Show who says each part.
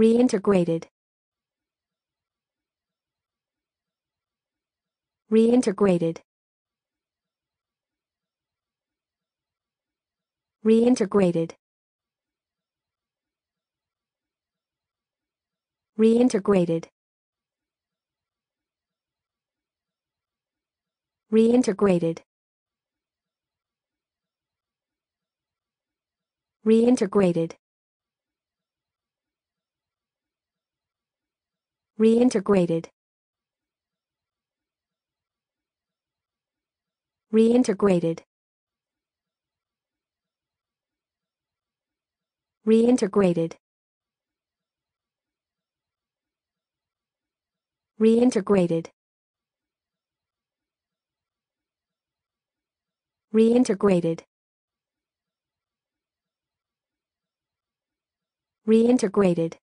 Speaker 1: reintegrated reintegrated reintegrated reintegrated reintegrated reintegrated Reintegrated. Reintegrated. Reintegrated. Reintegrated. Reintegrated. Reintegrated.